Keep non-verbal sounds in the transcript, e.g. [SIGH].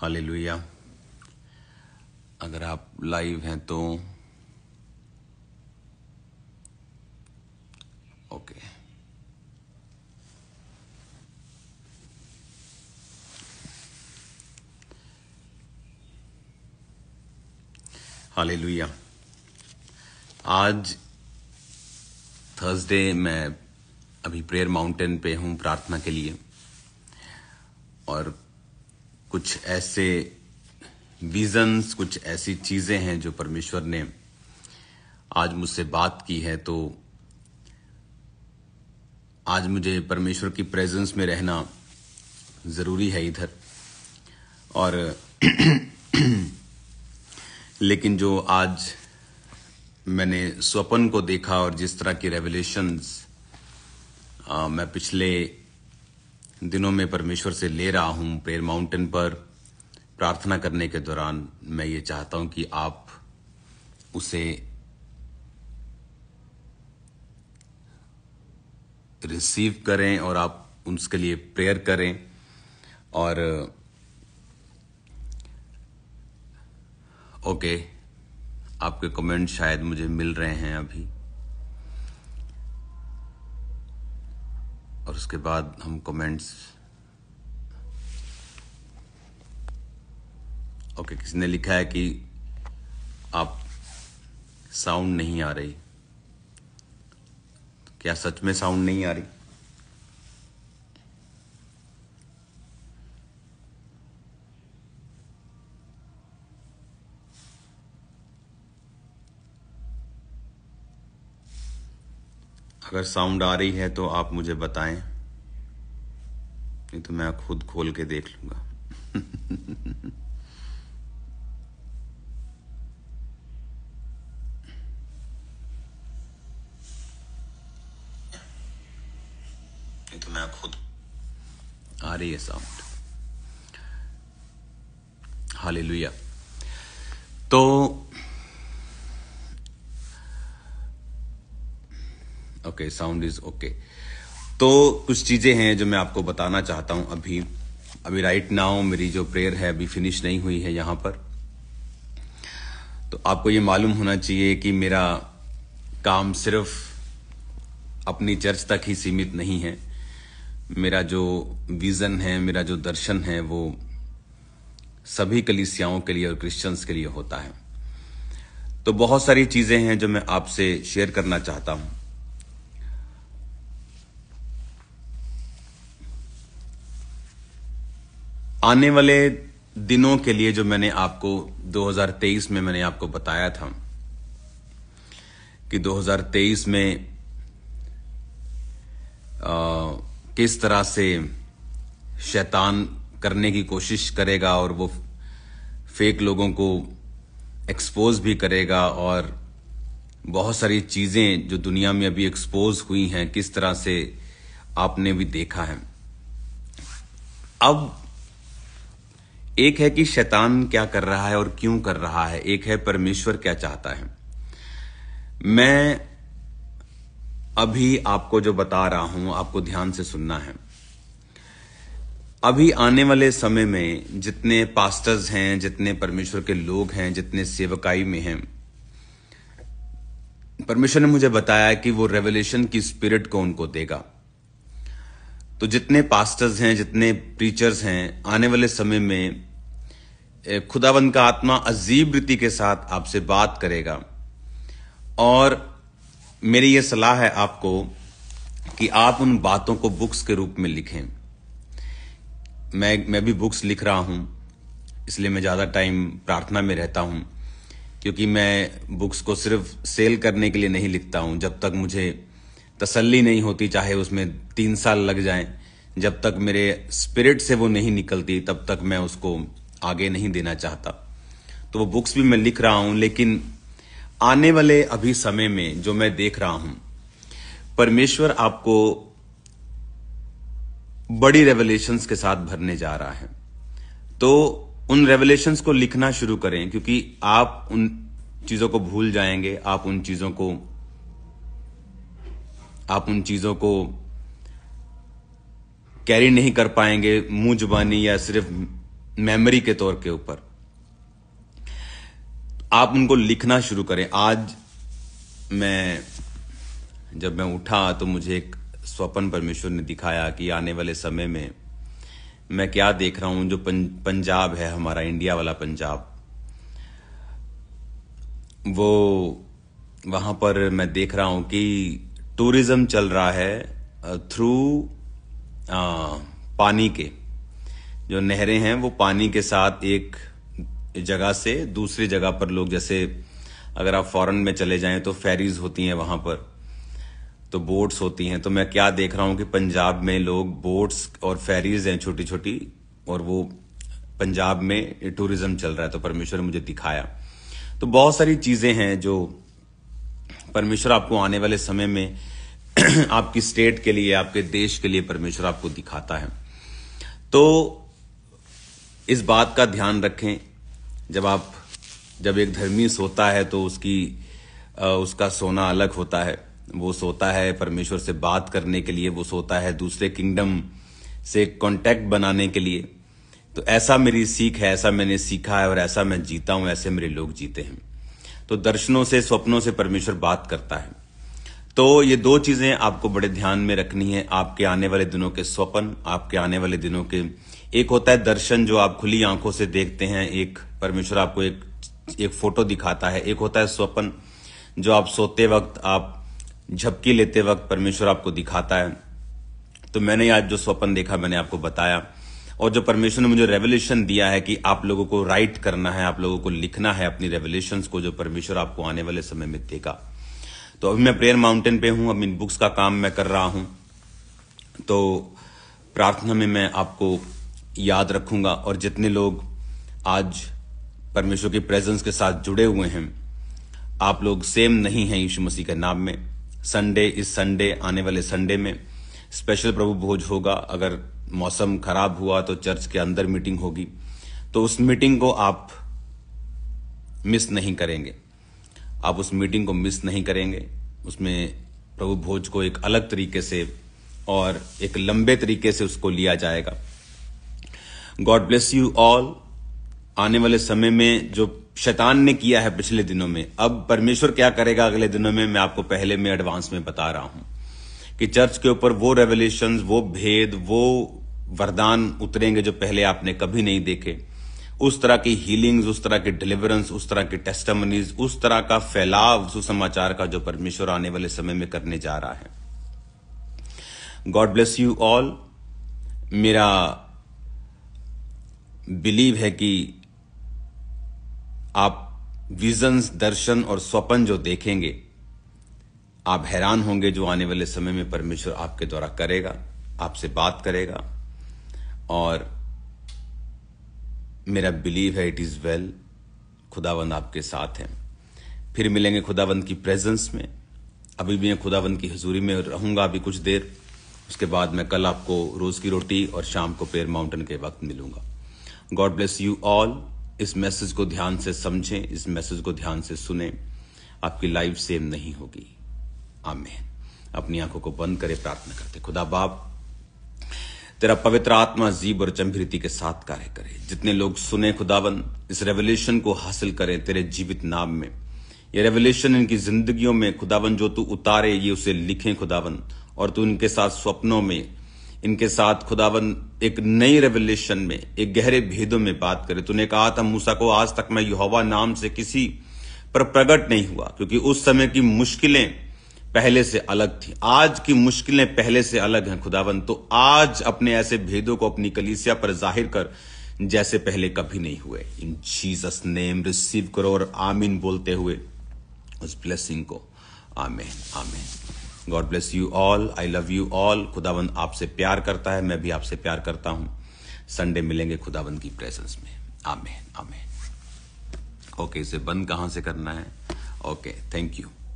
hallelujah अगर आप live हैं तो ओके हालेलुया आज थर्सडे मैं अभी प्रेयर माउंटेन पे हूं प्रार्थना के लिए और कुछ ऐसे विजन्स कुछ ऐसी चीज़ें हैं जो परमेश्वर ने आज मुझसे बात की है तो आज मुझे परमेश्वर की प्रेजेंस में रहना ज़रूरी है इधर और [CLEARS THROAT] लेकिन जो आज मैंने स्वपन को देखा और जिस तरह की रेवलेशंस मैं पिछले दिनों में परमेश्वर से ले रहा हूं प्रेयर माउंटेन पर प्रार्थना करने के दौरान मैं ये चाहता हूं कि आप उसे रिसीव करें और आप उसके लिए प्रेयर करें और ओके आपके कमेंट शायद मुझे मिल रहे हैं अभी और उसके बाद हम कमेंट्स ओके किसी ने लिखा है कि आप साउंड नहीं आ रही क्या सच में साउंड नहीं आ रही अगर साउंड आ रही है तो आप मुझे बताएं नहीं तो मैं खुद खोल के देख लूंगा नहीं तो मैं खुद आ रही है साउंड हालेलुया तो ओके साउंड इज ओके तो कुछ चीज़ें हैं जो मैं आपको बताना चाहता हूं अभी अभी राइट नाउ मेरी जो प्रेयर है अभी फिनिश नहीं हुई है यहां पर तो आपको ये मालूम होना चाहिए कि मेरा काम सिर्फ अपनी चर्च तक ही सीमित नहीं है मेरा जो विज़न है मेरा जो दर्शन है वो सभी कलिसियाओं के लिए और क्रिश्चियंस के लिए होता है तो बहुत सारी चीज़ें हैं जो मैं आपसे शेयर करना चाहता हूं आने वाले दिनों के लिए जो मैंने आपको 2023 में मैंने आपको बताया था कि 2023 में आ, किस तरह से शैतान करने की कोशिश करेगा और वो फेक लोगों को एक्सपोज भी करेगा और बहुत सारी चीज़ें जो दुनिया में अभी एक्सपोज हुई हैं किस तरह से आपने भी देखा है अब एक है कि शैतान क्या कर रहा है और क्यों कर रहा है एक है परमेश्वर क्या चाहता है मैं अभी आपको जो बता रहा हूं आपको ध्यान से सुनना है अभी आने वाले समय में जितने पास्टर्स हैं जितने परमेश्वर के लोग हैं जितने सेवकाई में हैं परमेश्वर ने मुझे बताया कि वो रेवल्यूशन की स्पिरिट को उनको देगा तो जितने पास्टर्स हैं जितने प्रीचर्स हैं आने वाले समय में खुदाबंद का आत्मा अजीब रीति के साथ आपसे बात करेगा और मेरी यह सलाह है आपको कि आप उन बातों को बुक्स के रूप में लिखें मैं मैं भी बुक्स लिख रहा हूं इसलिए मैं ज़्यादा टाइम प्रार्थना में रहता हूं क्योंकि मैं बुक्स को सिर्फ सेल करने के लिए नहीं लिखता हूं जब तक मुझे तसल्ली नहीं होती चाहे उसमें तीन साल लग जाएं जब तक मेरे स्पिरिट से वो नहीं निकलती तब तक मैं उसको आगे नहीं देना चाहता तो वो बुक्स भी मैं लिख रहा हूं लेकिन आने वाले अभी समय में जो मैं देख रहा हूं परमेश्वर आपको बड़ी रेवलेशंस के साथ भरने जा रहा है तो उन रेवलेशंस को लिखना शुरू करें क्योंकि आप उन चीजों को भूल जाएंगे आप उन चीजों को आप उन चीजों को कैरी नहीं कर पाएंगे मुंह जुबानी या सिर्फ मेमोरी के तौर के ऊपर आप उनको लिखना शुरू करें आज मैं जब मैं उठा तो मुझे एक स्वप्न परमेश्वर ने दिखाया कि आने वाले समय में मैं क्या देख रहा हूं जो पंजाब है हमारा इंडिया वाला पंजाब वो वहां पर मैं देख रहा हूं कि टूरिज्म चल रहा है थ्रू पानी के जो नहरें हैं वो पानी के साथ एक जगह से दूसरी जगह पर लोग जैसे अगर आप फॉरेन में चले जाएं तो फेरीज होती हैं वहाँ पर तो बोट्स होती हैं तो मैं क्या देख रहा हूँ कि पंजाब में लोग बोट्स और फेरीज हैं छोटी छोटी और वो पंजाब में टूरिज्म चल रहा है तो परमेश्वर मुझे दिखाया तो बहुत सारी चीज़ें हैं जो परमेश्वर आपको आने वाले समय में [CLEARS THROAT] आपकी स्टेट के लिए आपके देश के लिए परमेश्वर आपको दिखाता है तो इस बात का ध्यान रखें जब आप जब एक धर्मी सोता है तो उसकी उसका सोना अलग होता है वो सोता है परमेश्वर से बात करने के लिए वो सोता है दूसरे किंगडम से कांटेक्ट बनाने के लिए तो ऐसा मेरी सीख है ऐसा मैंने सीखा है और ऐसा मैं जीता हूँ ऐसे मेरे लोग जीते हैं तो दर्शनों से स्वप्नों से परमेश्वर बात करता है तो ये दो चीज़ें आपको बड़े ध्यान में रखनी है आपके आने वाले दिनों के स्वप्न आपके आने वाले दिनों के एक होता है दर्शन जो आप खुली आंखों से देखते हैं एक परमेश्वर आपको एक एक फोटो दिखाता है एक होता है स्वपन जो आप सोते वक्त आप झपकी लेते वक्त परमेश्वर आपको दिखाता है तो मैंने आज जो स्वप्न देखा मैंने आपको बताया और जो परमेश्वर ने मुझे रेवोल्यूशन दिया है कि आप लोगों को राइट करना है आप लोगों को लिखना है अपनी रेवोल्यूशन को जो परमेश्वर आपको आने वाले समय में देगा तो अभी मैं प्रेयर माउंटेन पे हूं अब इन बुक्स का काम मैं कर रहा हूं तो प्रार्थना में मैं आपको याद रखूंगा और जितने लोग आज परमेश्वर के प्रेजेंस के साथ जुड़े हुए हैं आप लोग सेम नहीं हैं यीशु मसीह के नाम में संडे इस संडे आने वाले संडे में स्पेशल प्रभु भोज होगा अगर मौसम खराब हुआ तो चर्च के अंदर मीटिंग होगी तो उस मीटिंग को आप मिस नहीं करेंगे आप उस मीटिंग को मिस नहीं करेंगे उसमें प्रभु भोज को एक अलग तरीके से और एक लंबे तरीके से उसको लिया जाएगा गॉड ब्लेस यू ऑल आने वाले समय में जो शैतान ने किया है पिछले दिनों में अब परमेश्वर क्या करेगा अगले दिनों में मैं आपको पहले में एडवांस में बता रहा हूं कि चर्च के ऊपर वो रेवल्यूशन वो भेद वो वरदान उतरेंगे जो पहले आपने कभी नहीं देखे उस तरह की हीलिंग्स उस तरह के डिलीवरेंस उस तरह के टेस्टमनीज उस तरह का फैलाव सुसमाचार का जो परमेश्वर आने वाले समय में करने जा रहा है गॉड ब्लेस यू ऑल मेरा बिलीव है कि आप विजन्स दर्शन और स्वपन जो देखेंगे आप हैरान होंगे जो आने वाले समय में परमेश्वर आपके द्वारा करेगा आपसे बात करेगा और मेरा बिलीव है इट इज़ वेल खुदावंद आपके साथ हैं फिर मिलेंगे खुदावंद की प्रेजेंस में अभी भी मैं खुदावंद की हजूरी में रहूंगा अभी कुछ देर उसके बाद मैं कल आपको रोज़ की रोटी और शाम को पेर माउंटेन के वक्त मिलूंगा गॉड ब्लेस यू ऑल इस मैसेज को ध्यान से समझें इस मैसेज को ध्यान से सुने आपकी लाइफ सेम नहीं होगी आमेन अपनी आंखों को बंद करें प्रार्थना करते खुदा बाप तेरा पवित्र आत्मा जीब और चंभीरती के साथ कार्य करे जितने लोग सुने खुदावन इस रेवल्यूशन को हासिल करें तेरे जीवित नाम में ये रेवल्यूशन इनकी जिंदगियों में खुदावन जो तू उतारे ये उसे लिखें खुदावन और तू इनके साथ स्वप्नों में इनके साथ खुदावन एक नई रेवल्यूशन में एक गहरे भेदों में बात करे तूने कहा था मूसा को आज तक मैं यहोवा नाम से किसी पर प्रकट नहीं हुआ क्योंकि उस समय की मुश्किलें पहले से अलग थी आज की मुश्किलें पहले से अलग हैं खुदावन तो आज अपने ऐसे भेदों को अपनी कलीसिया पर जाहिर कर जैसे पहले कभी नहीं हुए इन जीसस नेम रिसीव करो और आमीन बोलते हुए उस ब्लेसिंग को आमीन आमीन God bless you all I love you all खुदाबंद आपसे प्यार करता है मैं भी आपसे प्यार करता हूँ संडे मिलेंगे खुदाबंद की प्रेजेंस में आमेन आमेन ओके इसे बंद कहाँ से करना है ओके थैंक यू